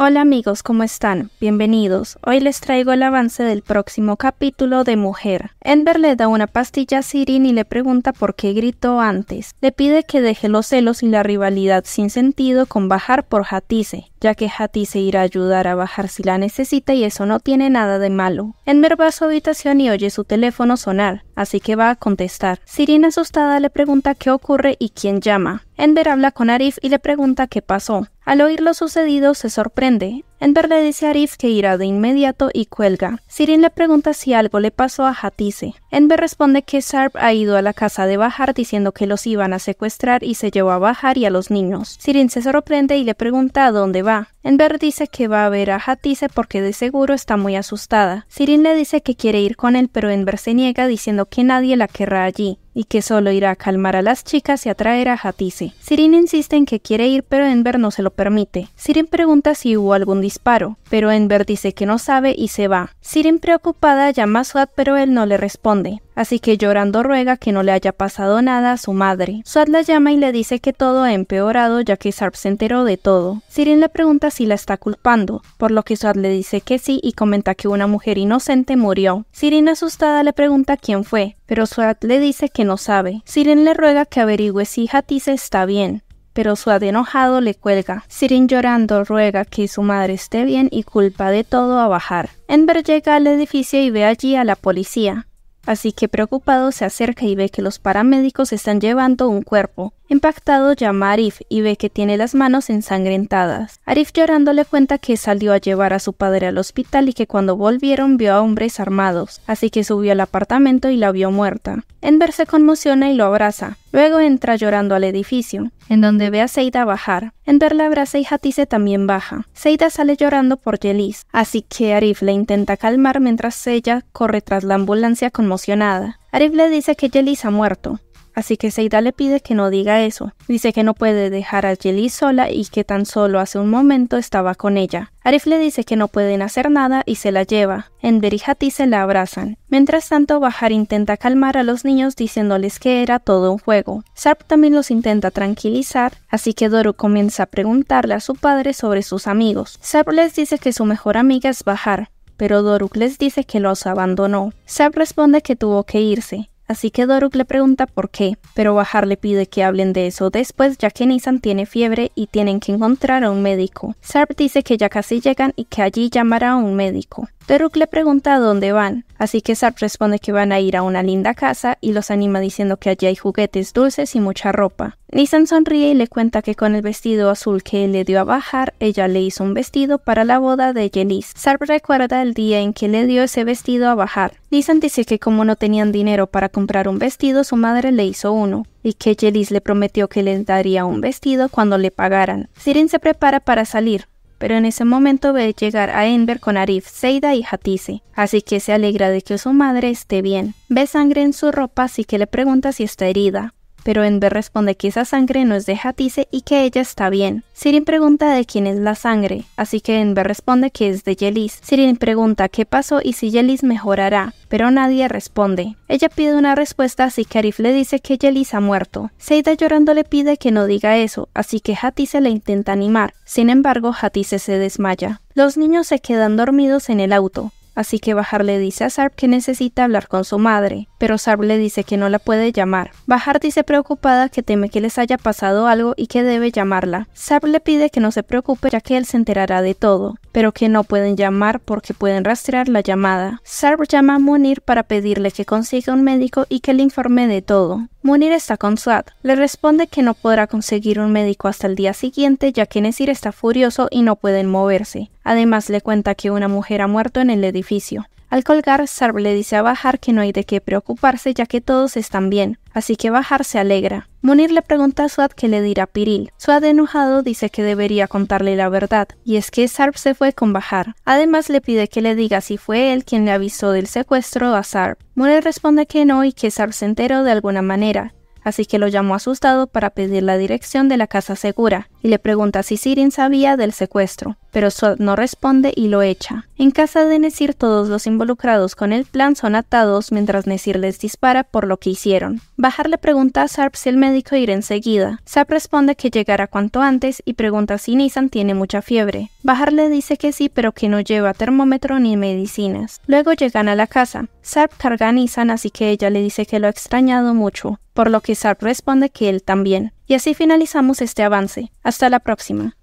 Hola amigos, ¿cómo están? Bienvenidos. Hoy les traigo el avance del próximo capítulo de Mujer. Enver le da una pastilla a Sirin y le pregunta por qué gritó antes. Le pide que deje los celos y la rivalidad sin sentido con Bajar por Hatice ya que Hati se irá a ayudar a bajar si la necesita y eso no tiene nada de malo. Enver va a su habitación y oye su teléfono sonar, así que va a contestar. Sirina asustada le pregunta qué ocurre y quién llama. Enver habla con Arif y le pregunta qué pasó. Al oír lo sucedido se sorprende. Enver le dice a Arif que irá de inmediato y cuelga. Sirin le pregunta si algo le pasó a Hatice. Enver responde que Sarp ha ido a la casa de Bajar diciendo que los iban a secuestrar y se llevó a Bajar y a los niños. Sirin se sorprende y le pregunta a dónde va. Enver dice que va a ver a Hatice porque de seguro está muy asustada. Sirin le dice que quiere ir con él pero Enver se niega diciendo que nadie la querrá allí y que solo irá a calmar a las chicas y atraer a Hatice. Sirin insiste en que quiere ir pero Enver no se lo permite. Sirin pregunta si hubo algún disparo, pero Enver dice que no sabe y se va. Sirin preocupada llama a Swat pero él no le responde así que llorando ruega que no le haya pasado nada a su madre. Swat la llama y le dice que todo ha empeorado ya que Sarp se enteró de todo. Sirin le pregunta si la está culpando, por lo que Swat le dice que sí y comenta que una mujer inocente murió. Sirin asustada le pregunta quién fue, pero Swat le dice que no sabe. Sirin le ruega que averigüe si Hatice está bien, pero Suad enojado le cuelga. Sirin llorando ruega que su madre esté bien y culpa de todo a bajar. Enver llega al edificio y ve allí a la policía así que preocupado se acerca y ve que los paramédicos están llevando un cuerpo. Impactado llama a Arif y ve que tiene las manos ensangrentadas. Arif llorando le cuenta que salió a llevar a su padre al hospital y que cuando volvieron vio a hombres armados, así que subió al apartamento y la vio muerta. Enver se conmociona y lo abraza. Luego entra llorando al edificio, en donde ve a Seida bajar. En verla abraza y Hatice también baja. Seida sale llorando por Yelis, así que Arif le intenta calmar mientras ella corre tras la ambulancia conmocionada. Arif le dice que Yelis ha muerto, Así que Seida le pide que no diga eso. Dice que no puede dejar a Jelly sola y que tan solo hace un momento estaba con ella. Arif le dice que no pueden hacer nada y se la lleva. En y se la abrazan. Mientras tanto, Bajar intenta calmar a los niños diciéndoles que era todo un juego. Sarp también los intenta tranquilizar, así que Doru comienza a preguntarle a su padre sobre sus amigos. Sarp les dice que su mejor amiga es Bajar, pero Doruk les dice que los abandonó. Sarp responde que tuvo que irse. Así que Doruk le pregunta por qué, pero Bajar le pide que hablen de eso después ya que Nissan tiene fiebre y tienen que encontrar a un médico. Sarp dice que ya casi llegan y que allí llamará a un médico. Teruk le pregunta dónde van, así que Sarp responde que van a ir a una linda casa y los anima diciendo que allí hay juguetes dulces y mucha ropa. Nisan sonríe y le cuenta que con el vestido azul que él le dio a Bajar, ella le hizo un vestido para la boda de Yelis. Sarp recuerda el día en que le dio ese vestido a Bajar. Nissan dice que como no tenían dinero para comprar un vestido, su madre le hizo uno, y que Yelis le prometió que le daría un vestido cuando le pagaran. Sirin se prepara para salir, pero en ese momento ve llegar a Enver con Arif, Seida y Hatice. así que se alegra de que su madre esté bien. Ve sangre en su ropa, así que le pregunta si está herida pero Enver responde que esa sangre no es de Hatice y que ella está bien. Sirin pregunta de quién es la sangre, así que Enver responde que es de Yeliz. Sirin pregunta qué pasó y si Yeliz mejorará, pero nadie responde. Ella pide una respuesta así que Arif le dice que Yeliz ha muerto. Seida llorando le pide que no diga eso, así que Hatice le intenta animar. Sin embargo, Hatice se desmaya. Los niños se quedan dormidos en el auto así que Bajar le dice a Sarp que necesita hablar con su madre, pero Sarp le dice que no la puede llamar. Bajar dice preocupada que teme que les haya pasado algo y que debe llamarla. Sarp le pide que no se preocupe ya que él se enterará de todo, pero que no pueden llamar porque pueden rastrear la llamada. Sarp llama a Munir para pedirle que consiga un médico y que le informe de todo, Munir está con Suad. Le responde que no podrá conseguir un médico hasta el día siguiente ya que Nesir está furioso y no pueden moverse. Además le cuenta que una mujer ha muerto en el edificio. Al colgar, Sarb le dice a Bajar que no hay de qué preocuparse ya que todos están bien, así que Bajar se alegra. Munir le pregunta a Suad qué le dirá Piril. Suad enojado dice que debería contarle la verdad, y es que Sarb se fue con Bajar. Además le pide que le diga si fue él quien le avisó del secuestro a Sarb. Munir responde que no y que Sarb se enteró de alguna manera, así que lo llamó asustado para pedir la dirección de la casa segura, y le pregunta si Sirin sabía del secuestro, pero Swat no responde y lo echa. En casa de Nesir todos los involucrados con el plan son atados mientras Nesir les dispara por lo que hicieron. Bajar le pregunta a Sarp si el médico irá enseguida. Sarp responde que llegará cuanto antes y pregunta si Nisan tiene mucha fiebre. Bajar le dice que sí pero que no lleva termómetro ni medicinas. Luego llegan a la casa. Sarp carga a Nissan así que ella le dice que lo ha extrañado mucho, por lo que Sarp responde que él también. Y así finalizamos este avance. Hasta la próxima.